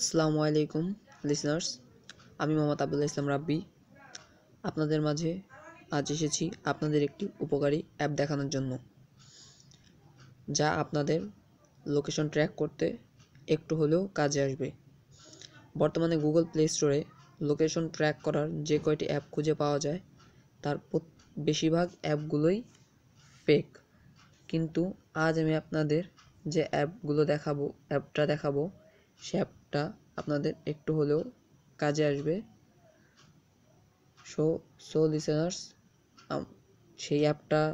আসসালামু আলাইকুম লিসনার্স আমি মোহাম্মদ আবুল্লাহ ইসলাম রাব্বি আপনাদের মাঝে আজ এসেছি আপনাদের একটি উপকারী অ্যাপ দেখানোর জন্য যা আপনাদের লোকেশন ট্র্যাক করতে একটু হলেও কাজে আসবে বর্তমানে গুগল প্লে স্টোরে লোকেশন ট্র্যাক করার যে কয়টি অ্যাপ খুঁজে পাওয়া যায় তার বেশিরভাগ অ্যাপগুলোই পেক কিন্তু আজ আমি আপনাদের যে অ্যাপগুলো দেখাবো অ্যাপটা দেখাবো শ্যাপটা আপনাদের একটু হলেও কাজে আসবে সো সো লিসেনার্স সেই অ্যাপটার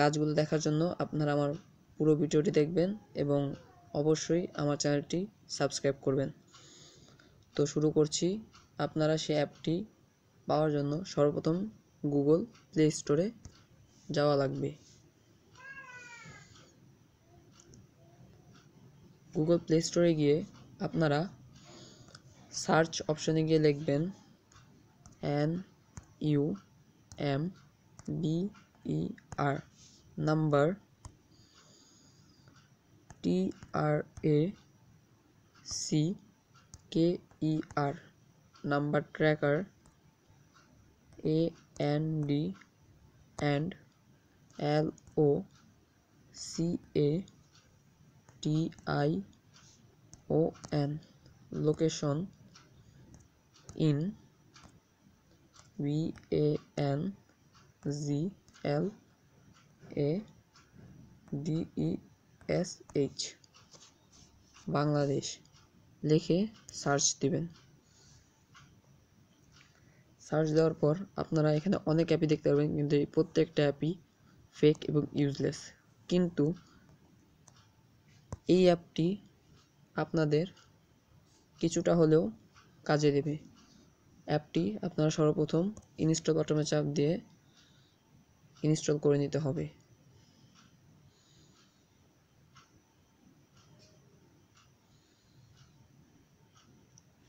কাজগুলো দেখার জন্য আপনারা আমার পুরো ভিডিওটি দেখবেন এবং অবশ্যই আমার চ্যানেলটি সাবস্ক্রাইব করবেন তো শুরু করছি আপনারা সেই অ্যাপটি পাওয়ার জন্য সর্বপ্রথম গুগল প্লে স্টোরে যাওয়া লাগবে গুগল প্লে স্টোরে গিয়ে আপনারা সার্চ অপশনে গিয়ে লিখবেন N U M B E R number T R A C K E R number tracker A N D and L O C A T I O N location in V A N G L A D E S H Bangladesh লিখে search দিবেন search দেওয়ার পর আপনারা এখানে অনেক অ্যাপই দেখতে পাবেন কিন্তু এই প্রত্যেকটা অ্যাপই ফেক এবং ইউজলেস কিন্তু এই অ্যাপটি আপনাদের কিছুটা হলেও কাজে দেবে অ্যাপটি আপনারা সর্বপ্রথম ইনস্টল বাটনে চাপ দিয়ে ইনস্টল করে নিতে হবে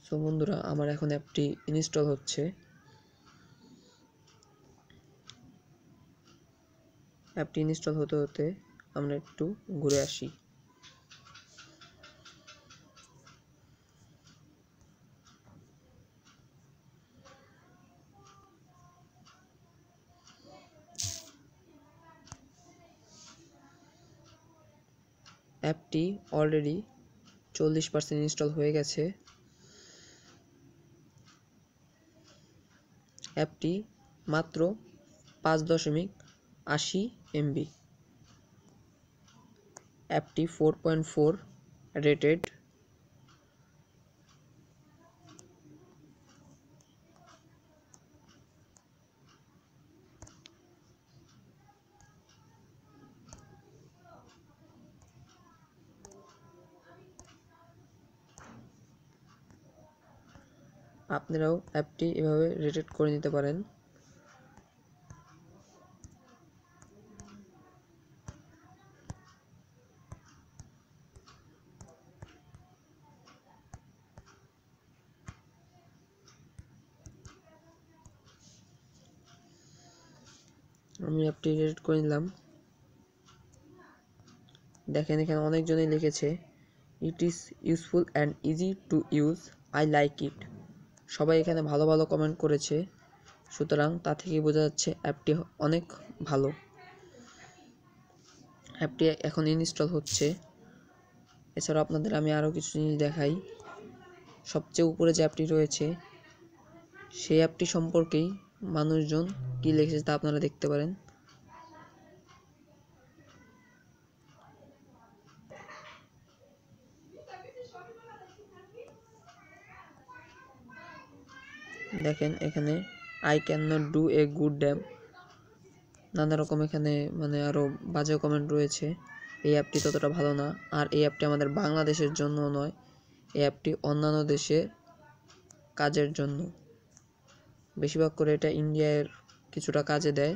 তো বন্ধুরা আমার এখন অ্যাপটি ইনস্টল হচ্ছে অ্যাপটি ইনস্টল হতে হতে আমরা একটু ঘুরে আসি অ্যাপটি অলরেডি চল্লিশ পার্সেন্ট ইনস্টল হয়ে গেছে অ্যাপটি মাত্র পাঁচ দশমিক আশি এমবি অ্যাপটি ফোর পয়েন্ট ফোর রেটেড আপনারাও অ্যাপটি এভাবে রেটেড করে নিতে পারেন আমি অ্যাপটি রেটেড করে নিলাম দেখেন এখানে অনেকজনই লিখেছে it is useful and easy to use I like it সবাই এখানে ভালো ভালো কমেন্ট করেছে সুতরাং তা থেকেই বোঝা যাচ্ছে অ্যাপটি অনেক ভালো অ্যাপটি এখন ইনস্টল হচ্ছে এছাড়া আপনাদের আমি আরও কিছু জিনিস দেখাই সবচেয়ে উপরে যে অ্যাপটি রয়েছে সেই অ্যাপটি সম্পর্কেই মানুষজন কী লিখেছে তা আপনারা দেখতে পারেন দেখেন এখানে I can not do a good damn নানা রকম এখানে মানে আরও বাজে কমেন্ট রয়েছে এই অ্যাপটি ততটা ভালো না আর এই অ্যাপটি আমাদের বাংলাদেশের জন্য নয় এই অ্যাপটি অন্যান্য দেশে কাজের জন্য বেশিরভাগ করে এটা ইন্ডিয়ার কিছুটা কাজে দেয়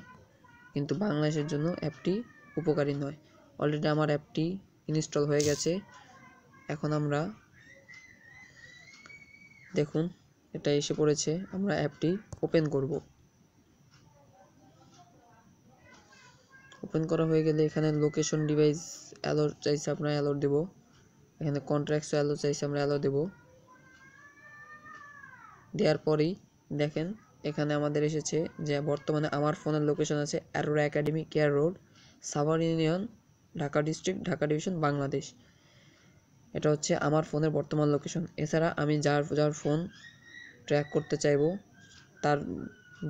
কিন্তু বাংলাদেশের জন্য অ্যাপটি উপকারী নয় অলরেডি আমার অ্যাপটি ইনস্টল হয়ে গেছে এখন আমরা দেখুন এটা এসে পড়েছে আমরা অ্যাপটি ওপেন করব ওপেন করা হয়ে গেলে এখানে লোকেশন ডিভাইস অ্যালোর চাইছে আপনার অ্যালোর দেব এখানে কন্ট্রাক্টস অ্যালো চাইছে আমরা অ্যালো দেব দেওয়ার পরেই দেখেন এখানে আমাদের এসেছে যে বর্তমানে আমার ফোনের লোকেশন আছে Aurora Academy Care Road Savar union Dhaka district Dhaka division Bangladesh এটা হচ্ছে আমার ফোনের বর্তমান লোকেশন এছাড়া আমি যার যার ফোন ট্র্যাক করতে চাইব তার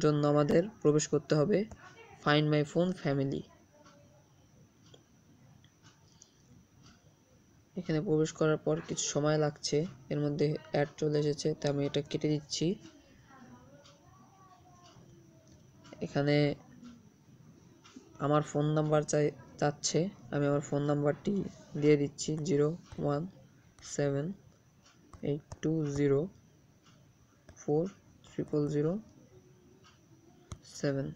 জন্য আমাদের প্রবেশ করতে হবে ফাইন্ড মাই ফোন ফ্যামিলি এখানে প্রবেশ করার পর কিছু সময় লাগছে এর মধ্যে অ্যাড চলে এসেছে তা আমি এটা কেটে দিচ্ছি এখানে আমার ফোন নাম্বার চাই চাচ্ছে আমি আমার ফোন নাম্বারটি দিয়ে দিচ্ছি zero one seven eight two zero four triple zero seven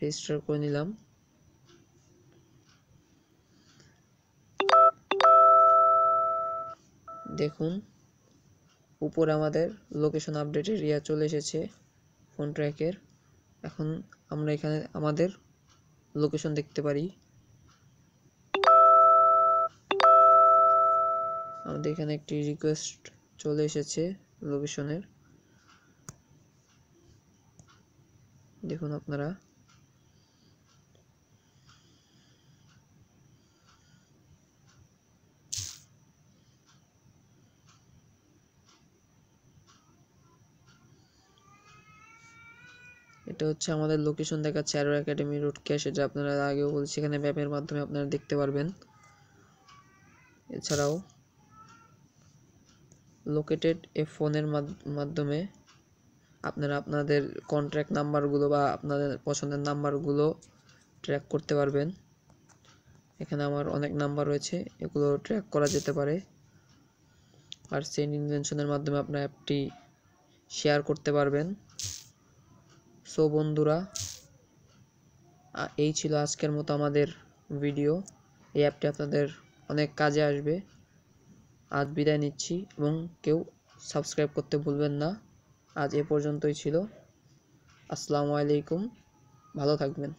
register করে নিলাম দেখুন উপরে আমাদের লোকেশন আপডেট রিয়া চলে এসেছে ফোন ট্র্যাকের এখন আমরা এখানে আমাদের লোকেশন দেখতে পারি আমাদের এখানে একটি রিকোয়েস্ট চলে এসেছে লোকেশনের দেখুন আপনারা এটা হচ্ছে আমাদের লোকেশন দেখাচ্ছে অ্যারো একাডেমি রোড ক্যাশে যা আপনারা আগেও বলছি এখানে ম্যাপের মাধ্যমে আপনারা দেখতে পারবেন এছাড়াও লোকেটেড এ ফোনের মাধ্যমে আপনারা আপনাদের কন্ট্যাক্ট নাম্বারগুলো বা আপনাদের পছন্দের নাম্বারগুলো ট্র্যাক করতে পারবেন এখানে আমার অনেক নাম্বার রয়েছে এগুলো ট্র্যাক করা যেতে পারে আর সেন্ড ইনভেনশনের মাধ্যমে আপনার অ্যাপটি শেয়ার করতে পারবেন সো বন্ধুরা এই ছিল আজকের মতো আমাদের ভিডিও এই অ্যাপটি আপনাদের অনেক কাজে আসবে আজ বিদায় নিচ্ছি এবং কেউ সাবস্ক্রাইব করতে ভুলবেন না আজ এ পর্যন্তই ছিল আসসালামু আলাইকুম ভালো থাকবেন